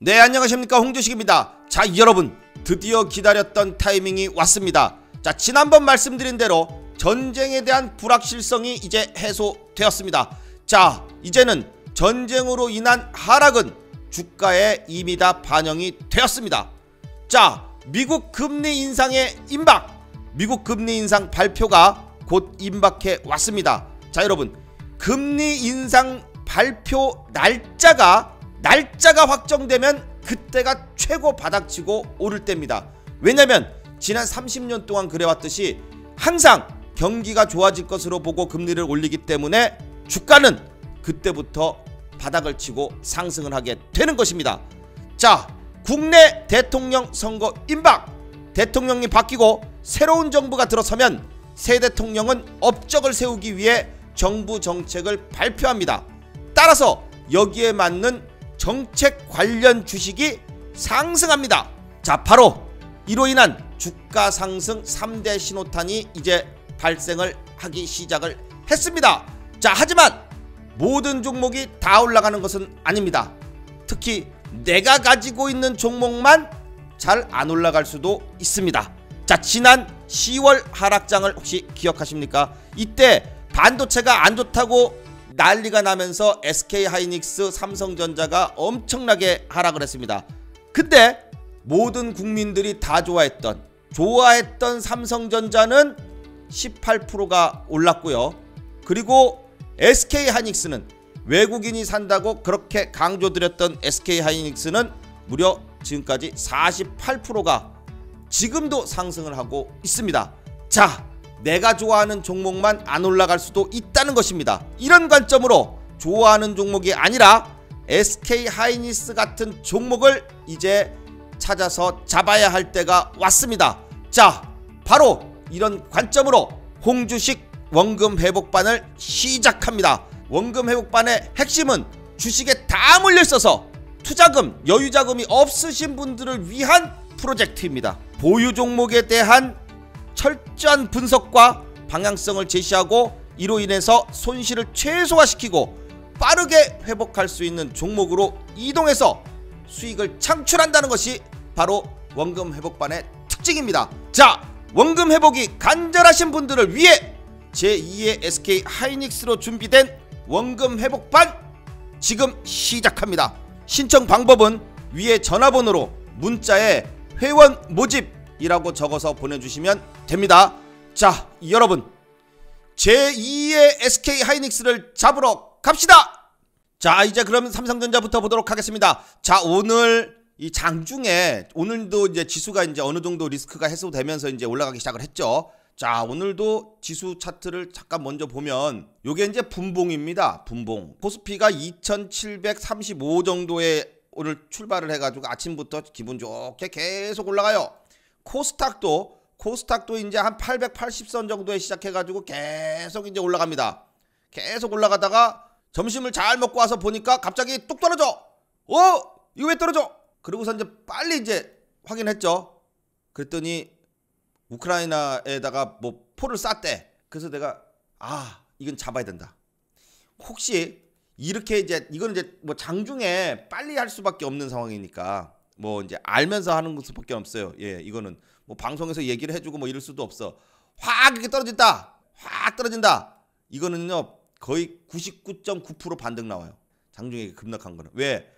네 안녕하십니까 홍주식입니다 자 여러분 드디어 기다렸던 타이밍이 왔습니다 자 지난번 말씀드린 대로 전쟁에 대한 불확실성이 이제 해소되었습니다 자 이제는 전쟁으로 인한 하락은 주가에 이미 다 반영이 되었습니다 자 미국 금리 인상의 임박 미국 금리 인상 발표가 곧 임박해 왔습니다 자 여러분 금리 인상 발표 날짜가 날짜가 확정되면 그때가 최고 바닥치고 오를 때입니다. 왜냐면 지난 30년 동안 그래왔듯이 항상 경기가 좋아질 것으로 보고 금리를 올리기 때문에 주가는 그때부터 바닥을 치고 상승을 하게 되는 것입니다. 자, 국내 대통령 선거 임박! 대통령이 바뀌고 새로운 정부가 들어서면 새 대통령은 업적을 세우기 위해 정부 정책을 발표합니다. 따라서 여기에 맞는 정책 관련 주식이 상승합니다. 자, 바로 이로 인한 주가 상승 3대 신호탄이 이제 발생을 하기 시작을 했습니다. 자, 하지만 모든 종목이 다 올라가는 것은 아닙니다. 특히 내가 가지고 있는 종목만 잘 안 올라갈 수도 있습니다. 자, 지난 10월 하락장을 혹시 기억하십니까? 이때 반도체가 안 좋다고 난리가 나면서 SK 하이닉스, 삼성전자가 엄청나게 하락을 했습니다. 근데 모든 국민들이 다 좋아했던 좋아했던 삼성전자는 18%가 올랐고요. 그리고 SK 하이닉스는 외국인이 산다고 그렇게 강조드렸던 SK 하이닉스는 무려 지금까지 48%가 지금도 상승을 하고 있습니다. 자, 내가 좋아하는 종목만 안 올라갈 수도 있다는 것입니다. 이런 관점으로 좋아하는 종목이 아니라 SK 하이니스 같은 종목을 이제 찾아서 잡아야 할 때가 왔습니다. 자, 바로 이런 관점으로 홍주식 원금 회복반을 시작합니다. 원금 회복반의 핵심은 주식에 다물려 있어서 투자금, 여유 자금이 없으신 분들을 위한 프로젝트입니다. 보유 종목에 대한 철저한 분석과 방향성을 제시하고 이로 인해서 손실을 최소화시키고 빠르게 회복할 수 있는 종목으로 이동해서 수익을 창출한다는 것이 바로 원금 회복반의 특징입니다. 자, 원금 회복이 간절하신 분들을 위해 제2의 SK 하이닉스로 준비된 원금 회복반 지금 시작합니다. 신청 방법은 위에 전화번호로 문자에 회원 모집 이라고 적어서 보내주시면 됩니다. 자, 여러분. 제2의 SK 하이닉스를 잡으러 갑시다! 자, 이제 그럼 삼성전자부터 보도록 하겠습니다. 자, 오늘 이 장중에 오늘도 이제 지수가 이제 어느 정도 리스크가 해소되면서 이제 올라가기 시작을 했죠. 자, 오늘도 지수 차트를 잠깐 먼저 보면 요게 이제 분봉입니다. 분봉. 코스피가 2735 정도에 오늘 출발을 해가지고 아침부터 기분 좋게 계속 올라가요. 코스닥도 코스닥도 이제 한 880선 정도에 시작해가지고 계속 이제 올라갑니다. 계속 올라가다가 점심을 잘 먹고 와서 보니까 갑자기 뚝 떨어져. 어? 이거 왜 떨어져? 그러고서 이제 빨리 이제 확인했죠. 그랬더니 우크라이나에다가 뭐 포를 쌌대. 그래서 내가 아 이건 잡아야 된다. 혹시 이렇게 이제 이건 이제 뭐 장중에 빨리 할 수밖에 없는 상황이니까 뭐 이제 알면서 하는 것밖에 없어요. 예, 이거는 뭐 방송에서 얘기를 해주고 뭐 이럴 수도 없어. 확 이렇게 떨어진다, 확 떨어진다. 이거는요 거의 99.9% 반등 나와요. 장중에 급락한 거는 왜?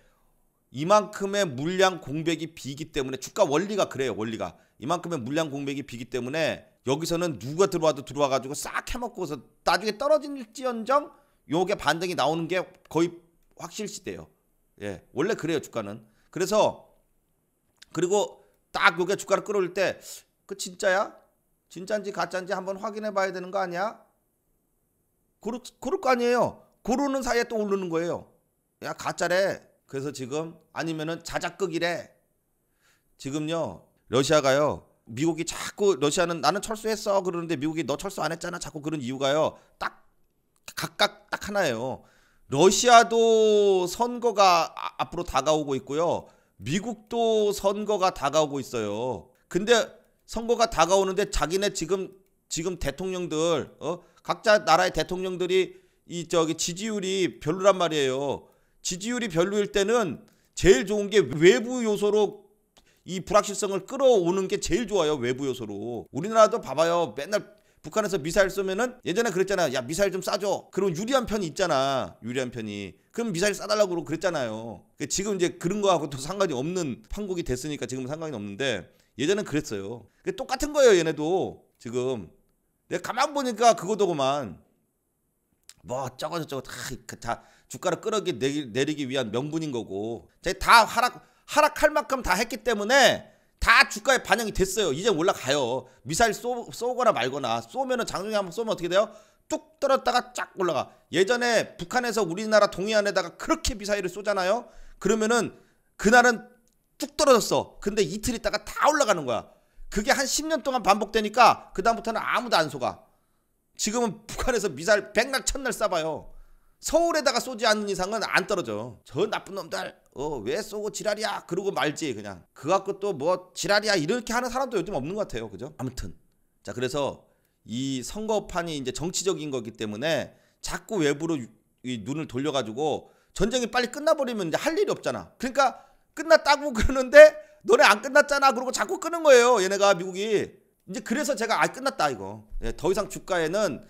이만큼의 물량 공백이 비기 때문에 주가 원리가 그래요. 원리가 이만큼의 물량 공백이 비기 때문에 여기서는 누가 들어와도 들어와 가지고 싹 해먹고서 나중에 떨어질지언정 요게 반등이 나오는 게 거의 확실시돼요. 예, 원래 그래요 주가는. 그래서 그리고 딱 요게 주가를 끌어올 때 그 진짜야? 진짜인지 가짜인지 한번 확인해 봐야 되는 거 아니야? 그럴, 그럴 거 아니에요. 고르는 사이에 또 오르는 거예요. 야 가짜래. 그래서 지금 아니면은 자작극이래. 지금요 러시아가요 미국이 자꾸 러시아는 나는 철수했어 그러는데 미국이 너 철수 안 했잖아 자꾸 그런 이유가요 딱 각각 딱 하나예요. 러시아도 선거가 아, 앞으로 다가오고 있고요. 미국도 선거가 다가오고 있어요. 근데 선거가 다가오는데 자기네 지금 지금 대통령들 어? 각자 나라의 대통령들이 이 저기 지지율이 별로란 말이에요. 지지율이 별로일 때는 제일 좋은 게 외부 요소로 이 불확실성을 끌어오는 게 제일 좋아요. 외부 요소로. 우리나라도 봐봐요. 맨날 북한에서 미사일 쏘면은 예전에 그랬잖아. 야, 미사일 좀 쏴줘. 그럼 유리한 편이 있잖아. 유리한 편이. 그럼 미사일 쏴달라고 그고 그랬잖아요. 그 지금 이제 그런 거하고 또 상관이 없는 판국이 됐으니까 지금 상관이 없는데 예전엔 그랬어요. 똑같은 거예요, 얘네도. 지금. 내가 가만 보니까 그거더구만. 뭐 저거 저거 다, 그 다 주가를 끌어내리기 위한 명분인 거고. 다 하락, 하락할 만큼 다 했기 때문에 다 주가에 반영이 됐어요. 이제 올라가요. 미사일 쏘, 쏘거나 말거나 쏘면은 장중에 한번 쏘면 어떻게 돼요? 뚝 떨었다가 쫙 올라가. 예전에 북한에서 우리나라 동해안에다가 그렇게 미사일을 쏘잖아요. 그러면은 그날은 쭉 떨어졌어. 근데 이틀 있다가 다 올라가는 거야. 그게 한 10년 동안 반복되니까 그다음부터는 아무도 안 속아. 지금은 북한에서 미사일 백날 천날 쏴봐요. 서울에다가 쏘지 않는 이상은 안 떨어져. 저 나쁜 놈들, 어, 왜 쏘고 지랄이야? 그러고 말지, 그냥. 그 갖고 또 뭐, 지랄이야? 이렇게 하는 사람도 요즘 없는 것 같아요. 그죠? 아무튼. 자, 그래서 이 선거판이 이제 정치적인 거기 때문에 자꾸 외부로 이 눈을 돌려가지고 전쟁이 빨리 끝나버리면 이제 할 일이 없잖아. 그러니까 끝났다고 그러는데 너네 안 끝났잖아. 그러고 자꾸 끄는 거예요. 얘네가 미국이. 이제 그래서 제가 아, 끝났다, 이거. 예, 더 이상 주가에는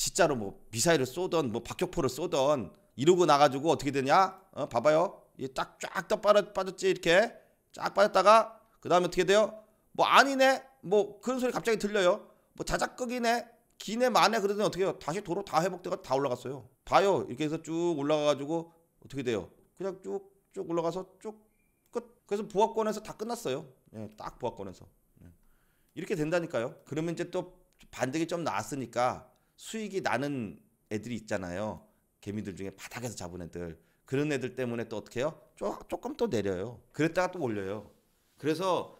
진짜로 뭐 미사일을 쏘던 뭐 박격포를 쏘던 이러고 나가지고 어떻게 되냐? 어, 봐봐요. 쫙쫙빠졌지 이렇게 쫙 빠졌다가 그 다음에 어떻게 돼요? 뭐 아니네 뭐 그런 소리 갑자기 들려요. 뭐 자작극이네 기네 마네 그러더니 어떻게 해요? 다시 도로 다 회복돼가 다 올라갔어요. 봐요 이렇게 해서 쭉 올라가가지고 어떻게 돼요? 그냥 쭉쭉 쭉 올라가서 쭉 끝. 그래서 부하권에서 다 끝났어요. 예, 딱 부하권에서 예. 이렇게 된다니까요. 그러면 이제 또 반등이 좀 나왔으니까 수익이 나는 애들이 있잖아요. 개미들 중에 바닥에서 잡은 애들. 그런 애들 때문에 또 어떻게 해요? 조, 조금 또 내려요. 그랬다가 또 올려요. 그래서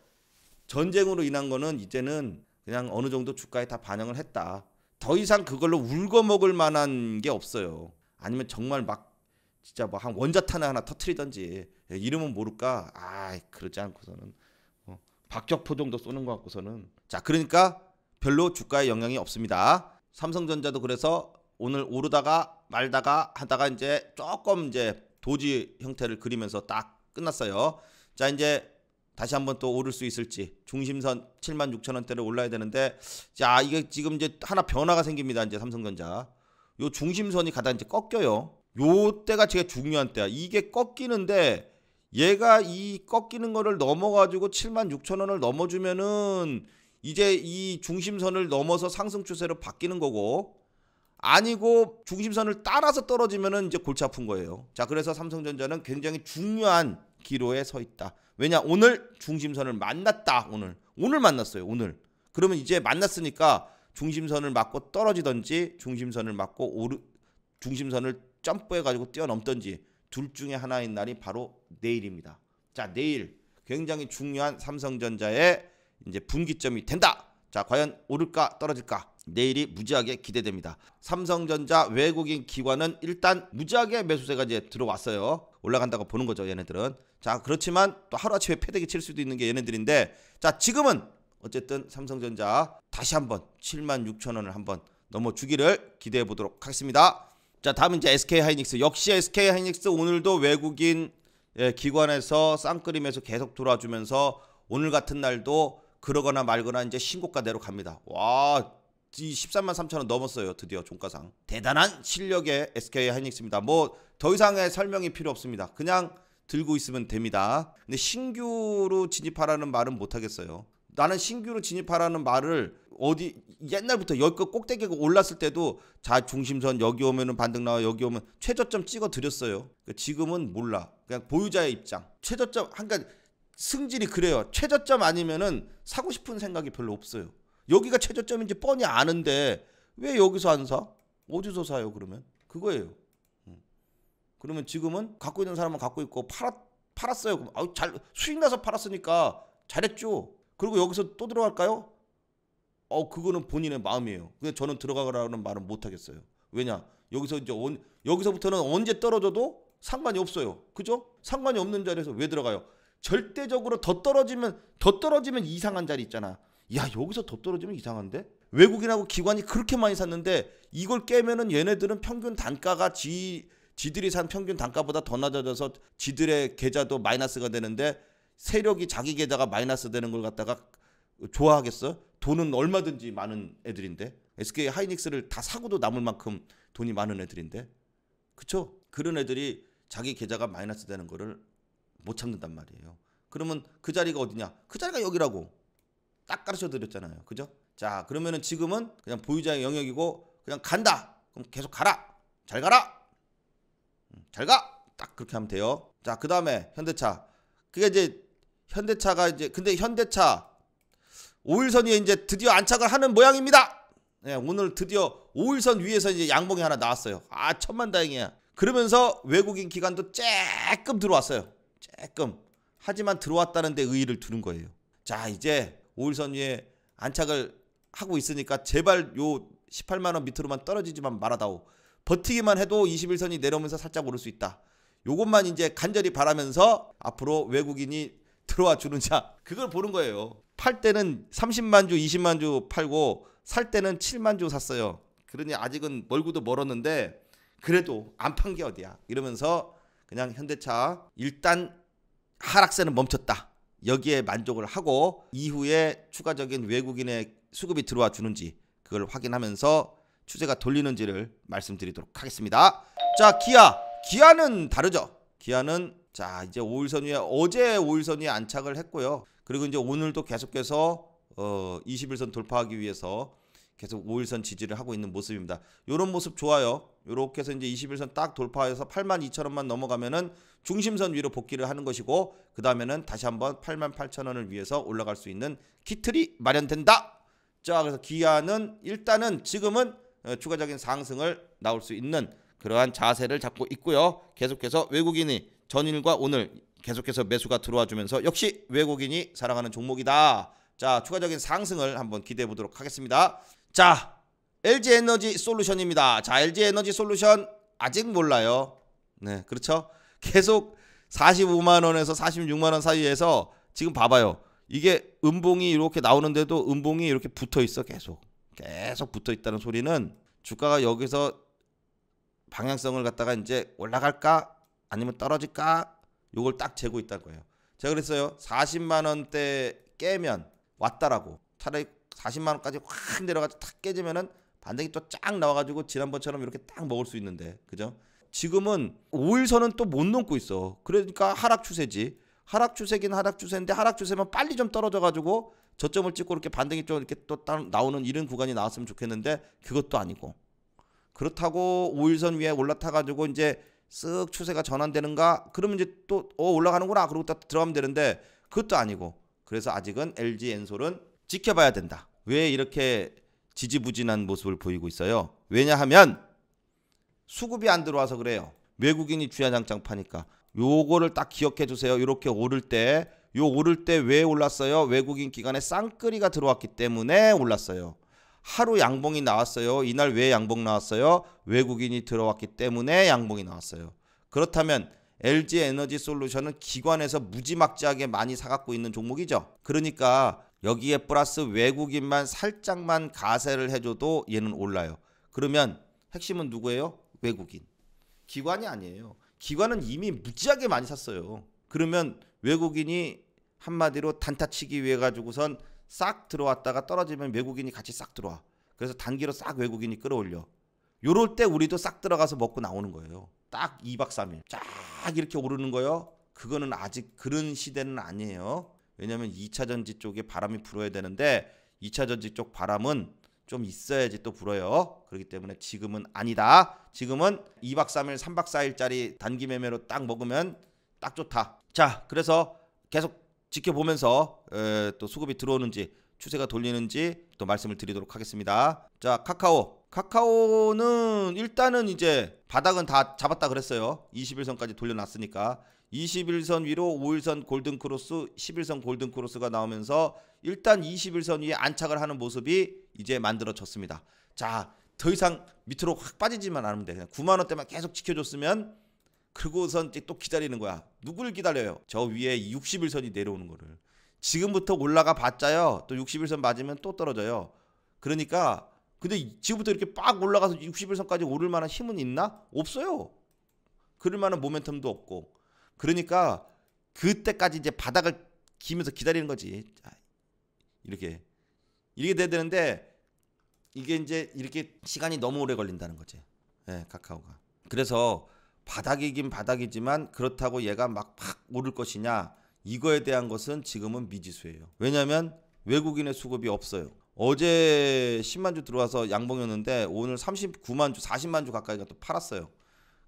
전쟁으로 인한 거는 이제는 그냥 어느 정도 주가에 다 반영을 했다. 더 이상 그걸로 울고 먹을 만한 게 없어요. 아니면 정말 막 진짜 뭐 한 원자탄 하나 터트리던지 예, 이름은 모를까? 아, 그러지 않고서는 어, 박격포 정도 쏘는 것 같고서는 자, 그러니까 별로 주가에 영향이 없습니다. 삼성전자도 그래서 오늘 오르다가 말다가 하다가 이제 조금 이제 도지 형태를 그리면서 딱 끝났어요. 자 이제 다시 한번 또 오를 수 있을지 중심선 7만 6천 원대를 올라야 되는데 자 이게 지금 이제 하나 변화가 생깁니다. 이제 삼성전자 요 중심선이 가다 이제 꺾여요. 요 때가 제가 중요한 때야. 이게 꺾이는데 얘가 이 꺾이는 거를 넘어가지고 7만 6천 원을 넘어주면은 이제 이 중심선을 넘어서 상승 추세로 바뀌는 거고 아니고 중심선을 따라서 떨어지면은 이제 골치 아픈 거예요. 자, 그래서 삼성전자는 굉장히 중요한 기로에 서 있다. 왜냐? 오늘 중심선을 만났다. 오늘. 오늘 만났어요. 오늘. 그러면 이제 만났으니까 중심선을 맞고 떨어지던지 중심선을 맞고 오르 중심선을 점프해 가지고 뛰어넘던지 둘 중에 하나인 날이 바로 내일입니다. 자, 내일 굉장히 중요한 삼성전자의 이제 분기점이 된다. 자, 과연 오를까 떨어질까? 내일이 무지하게 기대됩니다. 삼성전자 외국인 기관은 일단 무지하게 매수세가 이제 들어왔어요. 올라간다고 보는 거죠, 얘네들은. 자, 그렇지만 또 하루아침에 패대기 칠 수도 있는 게 얘네들인데 자, 지금은 어쨌든 삼성전자 다시 한번 7 6 0 0 0 원을 한번 넘어 주기를 기대해 보도록 하겠습니다. 자, 다음은 이제 SK 하이닉스. 역시 SK 하이닉스 오늘도 외국인 예, 기관에서 쌍끌임에서 계속 돌아주면서 오늘 같은 날도 그러거나 말거나 이제 신고가대로 갑니다. 와, 이 13만 3천 원 넘었어요. 드디어 종가상. 대단한 실력의 SK 하이닉스입니다. 뭐 더 이상의 설명이 필요 없습니다. 그냥 들고 있으면 됩니다. 근데 신규로 진입하라는 말은 못 하겠어요. 나는 신규로 진입하라는 말을 어디 옛날부터 여기 꼭대기가 올랐을 때도 자 중심선 여기 오면 반등 나와 여기 오면 최저점 찍어 드렸어요. 그러니까 지금은 몰라. 그냥 보유자의 입장. 최저점 한가 그러니까 지 승질이 그래요. 최저점 아니면은 사고 싶은 생각이 별로 없어요. 여기가 최저점인지 뻔히 아는데 왜 여기서 안 사? 어디서 사요 그러면? 그거예요. 음. 그러면 지금은 갖고 있는 사람은 갖고 있고 팔았 팔았어요. 그럼 아우 잘 수익 나서 팔았으니까 잘했죠. 그리고 여기서 또 들어갈까요? 어 그거는 본인의 마음이에요. 근데 저는 들어가라는 말은 못 하겠어요. 왜냐 여기서 이제 온, 여기서부터는 언제 떨어져도 상관이 없어요. 그죠? 상관이 없는 자리에서 왜 들어가요? 절대적으로 더 떨어지면 더 떨어지면 이상한 자리 있잖아. 야 여기서 더 떨어지면 이상한데? 외국인하고 기관이 그렇게 많이 샀는데 이걸 깨면은 얘네들은 평균 단가가 지 지들이 산 평균 단가보다 더 낮아져서 지들의 계좌도 마이너스가 되는데 세력이 자기 계좌가 마이너스 되는 걸 갖다가 좋아하겠어? 돈은 얼마든지 많은 애들인데 SK 하이닉스를 다 사고도 남을 만큼 돈이 많은 애들인데 그쵸? 그런 애들이 자기 계좌가 마이너스 되는 거를 못 참는단 말이에요. 그러면 그 자리가 어디냐? 그 자리가 여기라고 딱 가르쳐 드렸잖아요. 그죠? 자, 그러면은 지금은 그냥 보유자의 영역이고 그냥 간다. 그럼 계속 가라. 잘 가라. 음, 잘 가. 딱 그렇게 하면 돼요. 자, 그다음에 현대차. 그게 이제 현대차가 이제 근데 현대차 5일선 위에 이제 드디어 안착을 하는 모양입니다. 네, 오늘 드디어 5일선 위에서 이제 양봉이 하나 나왔어요. 아, 천만 다행이야. 그러면서 외국인 기관도 쬐끔 들어왔어요. 조금 하지만 들어왔다는 데 의의를 두는 거예요. 자 이제 5일선 위에 안착을 하고 있으니까 제발 요 18만원 밑으로만 떨어지지만 말아다오. 버티기만 해도 21선이 내려오면서 살짝 오를 수 있다. 요것만 이제 간절히 바라면서 앞으로 외국인이 들어와 주는 자 그걸 보는 거예요. 팔 때는 30만 주, 20만 주 팔고 살 때는 7만 주 샀어요. 그러니 아직은 멀고도 멀었는데 그래도 안 판게 어디야 이러면서 그냥 현대차 일단 하락세는 멈췄다. 여기에 만족을 하고 이후에 추가적인 외국인의 수급이 들어와 주는지 그걸 확인하면서 추세가 돌리는지를 말씀드리도록 하겠습니다. 자, 기아. 기아는 다르죠. 기아는 자, 이제 5일선 위에 어제 5일선 위에 안착을 했고요. 그리고 이제 오늘도 계속해서 어 21선 돌파하기 위해서 계속 5일선 지지를 하고 있는 모습입니다. 이런 모습 좋아요. 이렇게 해서 이제 21선 딱 돌파해서 8 2 0 0 0 원만 넘어가면은 중심선 위로 복귀를 하는 것이고 그 다음에는 다시 한번 8 8 0 0 0 원을 위해서 올라갈 수 있는 키틀이 마련된다. 자 그래서 기아는 일단은 지금은 어, 추가적인 상승을 나올 수 있는 그러한 자세를 잡고 있고요. 계속해서 외국인이 전일과 오늘 계속해서 매수가 들어와 주면서 역시 외국인이 사랑하는 종목이다. 자 추가적인 상승을 한번 기대해 보도록 하겠습니다. 자, LG 에너지 솔루션입니다. 자, LG 에너지 솔루션 아직 몰라요. 네, 그렇죠? 계속 45만 원에서 46만 원 사이에서 지금 봐봐요. 이게 음봉이 이렇게 나오는데도 음봉이 이렇게 붙어 있어 계속. 계속 붙어 있다는 소리는 주가가 여기서 방향성을 갖다가 이제 올라갈까 아니면 떨어질까 요걸 딱 재고 있다는 거예요. 제가 그랬어요. 40만 원대 깨면 왔다라고. 차라리 40만 원까지 확 내려가지고 탁 깨지면은 반등이 또 쫙 나와가지고 지난번처럼 이렇게 딱 먹을 수 있는데 그죠? 지금은 5일선은 또 못 넘고 있어. 그러니까 하락 추세지. 하락 추세긴 하락 추세인데 하락 추세면 빨리 좀 떨어져가지고 저점을 찍고 이렇게 반등이 좀 이렇게 또 나오는 이런 구간이 나왔으면 좋겠는데 그것도 아니고 그렇다고 5일선 위에 올라타가지고 이제 쓱 추세가 전환되는가? 그러면 이제 또 어, 올라가는구나. 그러고 딱 들어가면 되는데 그것도 아니고 그래서 아직은 LG 엔솔은 지켜봐야 된다. 왜 이렇게 지지부진한 모습을 보이고 있어요? 왜냐하면 수급이 안 들어와서 그래요. 외국인이 주야장장 파니까 요거를 딱 기억해 주세요. 이렇게 오를 때 요 오를 때 왜 올랐어요? 외국인 기간에 쌍끌이가 들어왔기 때문에 올랐어요. 하루 양봉이 나왔어요. 이날 왜 양봉 나왔어요? 외국인이 들어왔기 때문에 양봉이 나왔어요. 그렇다면 LG 에너지 솔루션은 기관에서 무지막지하게 많이 사갖고 있는 종목이죠. 그러니까 여기에 플러스 외국인만 살짝만 가세를 해줘도 얘는 올라요. 그러면 핵심은 누구예요? 외국인. 기관이 아니에요. 기관은 이미 무지하게 많이 샀어요. 그러면 외국인이 한마디로 단타치기 위해 가지고선 싹 들어왔다가 떨어지면 외국인이 같이 싹 들어와. 그래서 단기로 싹 외국인이 끌어올려. 요럴 때 우리도 싹 들어가서 먹고 나오는 거예요. 딱 2박 3일. 쫙 이렇게 오르는 거요. 예 그거는 아직 그런 시대는 아니에요. 왜냐하면 2차 전지 쪽에 바람이 불어야 되는데 2차 전지 쪽 바람은 좀 있어야지 또 불어요. 그렇기 때문에 지금은 아니다. 지금은 2박 3일, 3박 4일짜리 단기 매매로 딱 먹으면 딱 좋다. 자, 그래서 계속 지켜보면서 에, 또 수급이 들어오는지 추세가 돌리는지 또 말씀을 드리도록 하겠습니다. 자, 카카오. 카카오는 일단은 이제 바닥은 다 잡았다 그랬어요. 21선까지 돌려놨으니까. 21선 위로 5일선 골든크로스, 11선 골든크로스가 나오면서 일단 21선 위에 안착을 하는 모습이 이제 만들어졌습니다. 자, 더 이상 밑으로 확 빠지지만 않으면 돼. 그냥 9만 원대만 계속 지켜줬으면 그리고선 이제 또 기다리는 거야. 누구를 기다려요? 저 위에 61선이 내려오는 거를. 지금부터 올라가 봤자요. 또 61선 맞으면 또 떨어져요. 그러니까 근데 지금부터 이렇게 빡 올라가서 61선까지 오를 만한 힘은 있나? 없어요. 그럴 만한 모멘텀도 없고 그러니까 그때까지 이제 바닥을 기면서 기다리는 거지. 이렇게 이렇게 돼야 되는데 이게 이제 이렇게 시간이 너무 오래 걸린다는 거지. 예, 카카오가. 그래서 바닥이긴 바닥이지만 그렇다고 얘가 막팍 오를 것이냐 이거에 대한 것은 지금은 미지수예요. 왜냐하면 외국인의 수급이 없어요. 어제 10만 주 들어와서 양봉이었는데 오늘 39만 주, 40만 주 가까이가 또 팔았어요.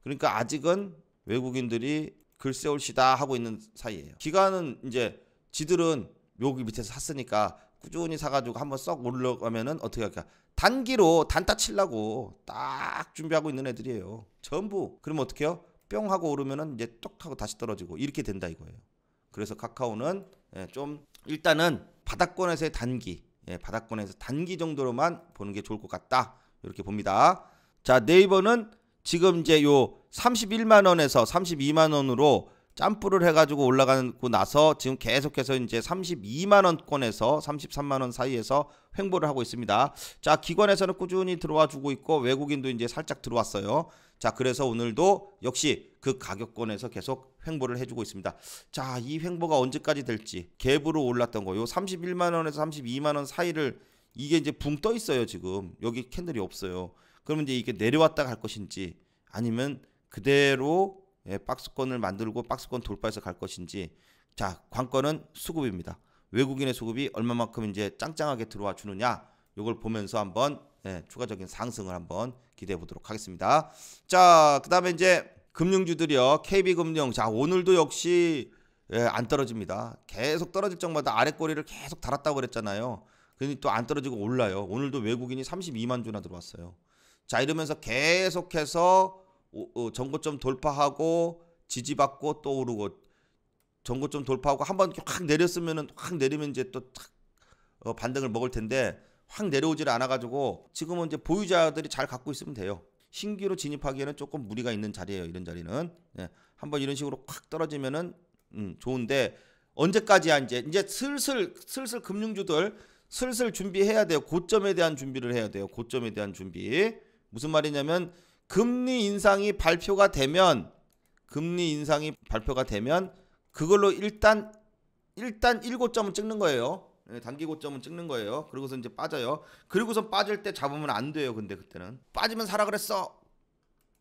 그러니까 아직은 외국인들이 글쎄올시다 하고 있는 사이에요 기간은 이제 지들은 여기 밑에서 샀으니까 꾸준히 사가지고 한번 썩 올라가면은 어떻게 할까? 단기로 단타 칠라고 딱 준비하고 있는 애들이에요. 전부 그러면 어떻게요? 뿅 하고 오르면은 이제 똑 하고 다시 떨어지고 이렇게 된다 이거예요. 그래서 카카오는 예, 좀 일단은 바닥권에서의 단기, 예, 바닥권에서 단기 정도로만 보는 게 좋을 것 같다 이렇게 봅니다. 자 네이버는 지금 이제 요 31만 원에서 32만 원으로 점프를 해가지고 올라가고 나서 지금 계속해서 이제 32만 원권에서 33만 원 사이에서 횡보를 하고 있습니다. 자 기관에서는 꾸준히 들어와 주고 있고 외국인도 이제 살짝 들어왔어요. 자 그래서 오늘도 역시 그 가격권에서 계속 횡보를 해주고 있습니다. 자 이 횡보가 언제까지 될지 갭으로 올랐던 거요 31만 원에서 32만 원 사이를 이게 이제 붕 떠 있어요 지금 여기 캔들이 없어요. 그러면 이제 이게 내려왔다 갈 것인지 아니면 그대로 예, 박스권을 만들고 박스권 돌파해서 갈 것인지 자 관건은 수급입니다. 외국인의 수급이 얼마만큼 이제 짱짱하게 들어와 주느냐 이걸 보면서 한번 예, 추가적인 상승을 한번 기대해 보도록 하겠습니다. 자 그다음에 이제 금융주들이요 KB금융 자 오늘도 역시 예, 안 떨어집니다. 계속 떨어질 적마다 아래 꼬리를 계속 달았다고 그랬잖아요. 그러니 또 안 떨어지고 올라요. 오늘도 외국인이 32만 주나 들어왔어요. 자 이러면서 계속해서 전고점 돌파하고 지지받고 또 오르고 전고점 돌파하고 한 번 확 내렸으면은 확 내리면 이제 또 어, 반등을 먹을 텐데 확 내려오질 않아가지고 지금은 이제 보유자들이 잘 갖고 있으면 돼요. 신규로 진입하기에는 조금 무리가 있는 자리예요. 이런 자리는 예, 한번 이런 식으로 확 떨어지면은 음, 좋은데 언제까지야 이제 이제 슬슬 슬슬 금융주들 슬슬 준비해야 돼요. 고점에 대한 준비를 해야 돼요. 고점에 대한 준비. 무슨 말이냐면 금리 인상이 발표가 되면 금리 인상이 발표가 되면 그걸로 일단 일단 일고점은 찍는 거예요. 예, 단기 고점은 찍는 거예요. 그리고서 이제 빠져요. 그리고서 빠질 때 잡으면 안 돼요. 근데 그때는 빠지면 사라 그랬어.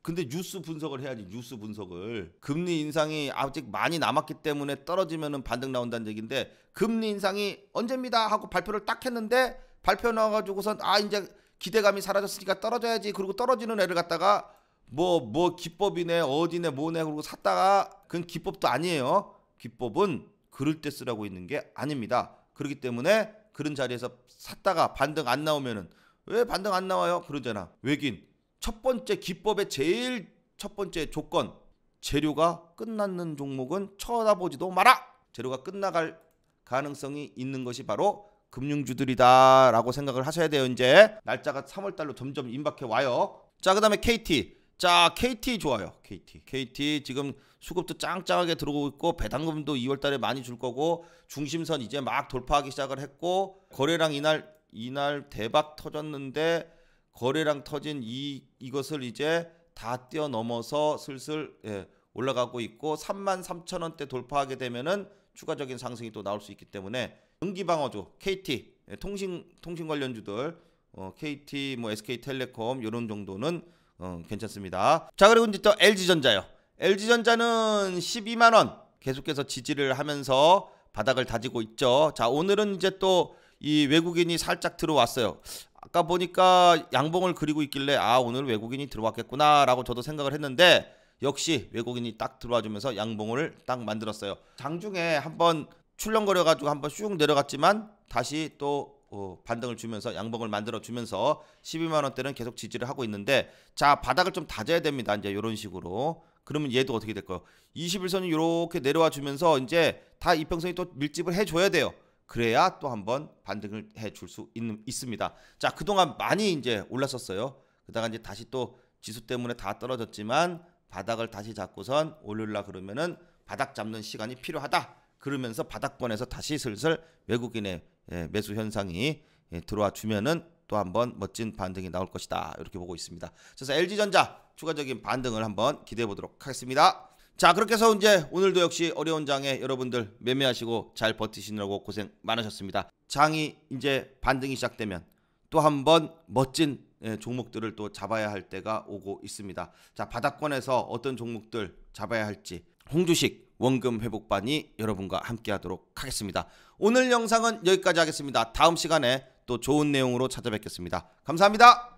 근데 뉴스 분석을 해야지 뉴스 분석을 금리 인상이 아직 많이 남았기 때문에 떨어지면은 반등 나온다는 얘기인데 금리 인상이 언제입니다 하고 발표를 딱 했는데 발표 나와가지고선 아 이제 기대감이 사라졌으니까 떨어져야지. 그리고 떨어지는 애를 갖다가 뭐뭐 뭐 기법이네 어디네 뭐네 그러고 샀다가 그건 기법도 아니에요. 기법은 그럴 때 쓰라고 있는 게 아닙니다. 그렇기 때문에 그런 자리에서 샀다가 반등 안 나오면은 왜 반등 안 나와요? 그러잖아. 외긴 첫 번째 기법의 제일 첫 번째 조건 재료가 끝났는 종목은 쳐다보지도 마라. 재료가 끝나갈 가능성이 있는 것이 바로 금융주들이다라고 생각을 하셔야 돼요. 이제 날짜가 3월 달로 점점 임박해 와요. 자, 그다음에 KT. 자, KT 좋아요. KT. KT 지금 수급도 짱짱하게 들어오고 있고 배당금도 2월 달에 많이 줄 거고 중심선 이제 막 돌파하기 시작을 했고 거래량 이날 이날 대박 터졌는데 거래량 터진 이 이것을 이제 다 뛰어넘어서 슬슬 예, 올라가고 있고 3 3 0 0 0 원대 돌파하게 되면은 추가적인 상승이 또 나올 수 있기 때문에 전기 방어주 KT 예, 통신 통신 관련주들 어, KT 뭐 SK텔레콤 이런 정도는 어, 괜찮습니다. 자 그리고 이제 또 LG전자요. LG전자는 12만 원 계속해서 지지를 하면서 바닥을 다지고 있죠. 자 오늘은 이제 또 이 외국인이 살짝 들어왔어요. 아까 보니까 양봉을 그리고 있길래 아 오늘 외국인이 들어왔겠구나라고 저도 생각을 했는데 역시 외국인이 딱 들어와주면서 양봉을 딱 만들었어요. 장중에 한번 출렁거려가지고 한번 쑥 내려갔지만 다시 또 어, 반등을 주면서 양봉을 만들어 주면서 12만 원대는 계속 지지를 하고 있는데 자 바닥을 좀 다져야 됩니다. 이제 이런 식으로 그러면 얘도 어떻게 될까요? 21선이 이렇게 내려와 주면서 이제 다 이평선이 또 밀집을 해줘야 돼요. 그래야 또 한번 반등을 해줄수 있습니다. 자 그동안 많이 이제 올랐었어요. 그다가 이제 다시 또 지수 때문에 다 떨어졌지만 바닥을 다시 잡고선 올릴라 그러면은 바닥 잡는 시간이 필요하다. 그러면서 바닥권에서 다시 슬슬 외국인의 예, 매수 현상이 예, 들어와 주면은 또 한번 멋진 반등이 나올 것이다. 이렇게 보고 있습니다. 그래서 LG전자 추가적인 반등을 한번 기대해 보도록 하겠습니다. 자, 그렇게 해서 이제 오늘도 역시 어려운 장에 여러분들 매매하시고 잘 버티시느라고 고생 많으셨습니다. 장이 이제 반등이 시작되면 또 한번 멋진 예, 종목들을 또 잡아야 할 때가 오고 있습니다. 자, 바닥권에서 어떤 종목들 잡아야 할지 홍주식 원금 회복반이 여러분과 함께 하도록 하겠습니다. 오늘 영상은 여기까지 하겠습니다. 다음 시간에 또 좋은 내용으로 찾아뵙겠습니다. 감사합니다.